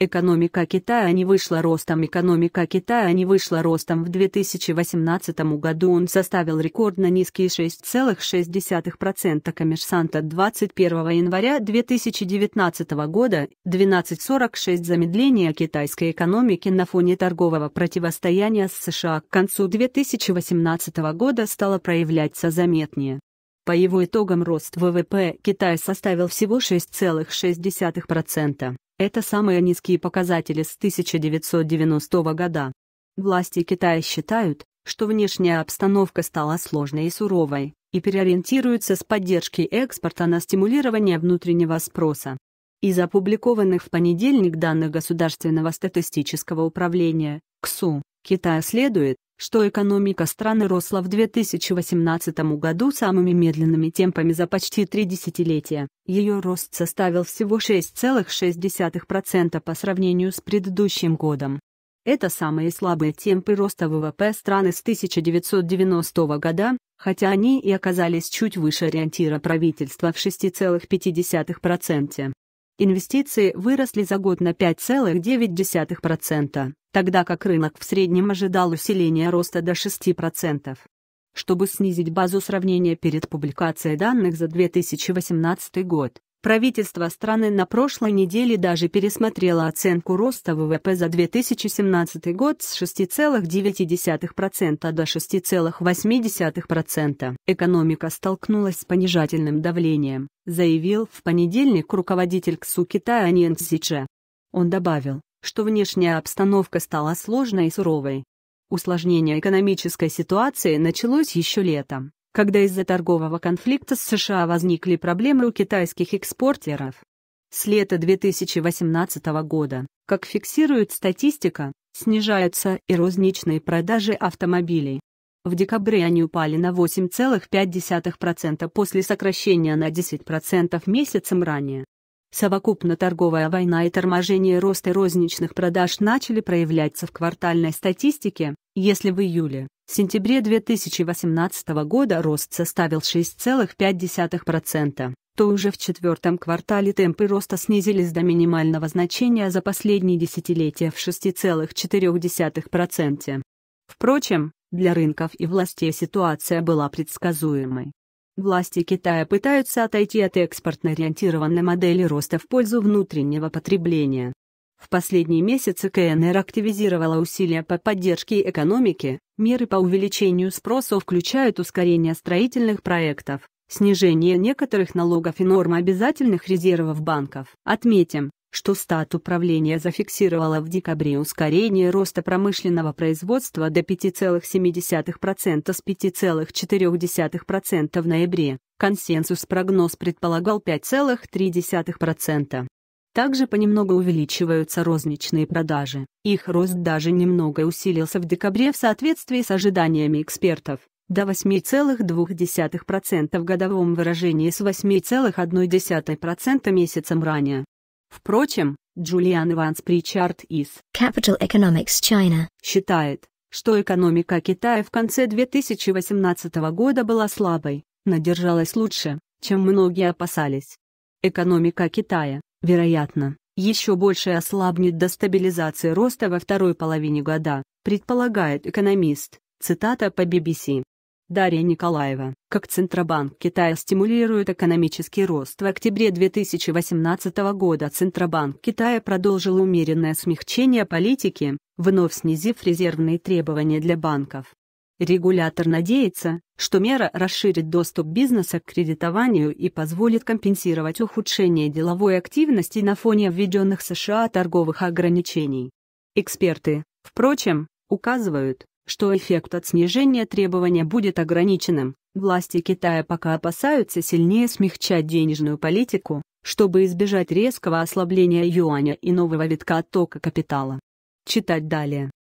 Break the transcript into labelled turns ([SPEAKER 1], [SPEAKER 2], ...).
[SPEAKER 1] Экономика Китая не вышла ростом. Экономика Китая не вышла ростом. В 2018 году он составил рекордно низкие 6,6%. Коммерсант от 21 января 2019 года 12,46 замедление китайской экономики на фоне торгового противостояния с США к концу 2018 года стало проявляться заметнее. По его итогам рост ВВП Китая составил всего 6,6%. Это самые низкие показатели с 1990 года. Власти Китая считают, что внешняя обстановка стала сложной и суровой, и переориентируются с поддержки экспорта на стимулирование внутреннего спроса. Из опубликованных в понедельник данных Государственного статистического управления, КСУ, Китая следует, что экономика страны росла в 2018 году самыми медленными темпами за почти три десятилетия. Ее рост составил всего 6,6% по сравнению с предыдущим годом. Это самые слабые темпы роста ВВП страны с 1990 года, хотя они и оказались чуть выше ориентира правительства в 6,5% инвестиции выросли за год на 5,9%, тогда как рынок в среднем ожидал усиления роста до 6%. Чтобы снизить базу сравнения перед публикацией данных за 2018 год, Правительство страны на прошлой неделе даже пересмотрело оценку роста ВВП за 2017 год с 6,9% до 6,8%. Экономика столкнулась с понижательным давлением, заявил в понедельник руководитель КСУ Китая Нин Сиче. Он добавил, что внешняя обстановка стала сложной и суровой. Усложнение экономической ситуации началось еще летом когда из-за торгового конфликта с США возникли проблемы у китайских экспортеров. С лета 2018 года, как фиксирует статистика, снижаются и розничные продажи автомобилей. В декабре они упали на 8,5% после сокращения на 10% месяцем ранее. Совокупно торговая война и торможение роста розничных продаж начали проявляться в квартальной статистике, если в июле, сентябре 2018 года рост составил 6,5%, то уже в четвертом квартале темпы роста снизились до минимального значения за последние десятилетия в 6,4%. Впрочем, для рынков и властей ситуация была предсказуемой. Власти Китая пытаются отойти от экспортно-ориентированной модели роста в пользу внутреннего потребления. В последние месяцы КНР активизировала усилия по поддержке экономики, меры по увеличению спроса включают ускорение строительных проектов, снижение некоторых налогов и норм обязательных резервов банков. Отметим, что стат управления зафиксировало в декабре ускорение роста промышленного производства до 5,7% с 5,4% в ноябре. Консенсус прогноз предполагал 5,3%. Также понемногу увеличиваются розничные продажи. Их рост даже немного усилился в декабре в соответствии с ожиданиями экспертов до 8,2% в годовом выражении с 8,1% месяцем ранее. Впрочем, Джулиан Иванс Причард из Capital Economics China считает, что экономика Китая в конце 2018 года была слабой, но держалась лучше, чем многие опасались. Экономика Китая, вероятно, еще больше ослабнет до стабилизации роста во второй половине года, предполагает экономист, цитата по BBC. Дарья Николаева. Как Центробанк Китая стимулирует экономический рост в октябре 2018 года Центробанк Китая продолжил умеренное смягчение политики, вновь снизив резервные требования для банков. Регулятор надеется, что мера расширит доступ бизнеса к кредитованию и позволит компенсировать ухудшение деловой активности на фоне введенных США торговых ограничений. Эксперты, впрочем, указывают, что эффект от снижения требования будет ограниченным. Власти Китая пока опасаются сильнее смягчать денежную политику, чтобы избежать резкого ослабления юаня и нового витка оттока капитала. Читать далее.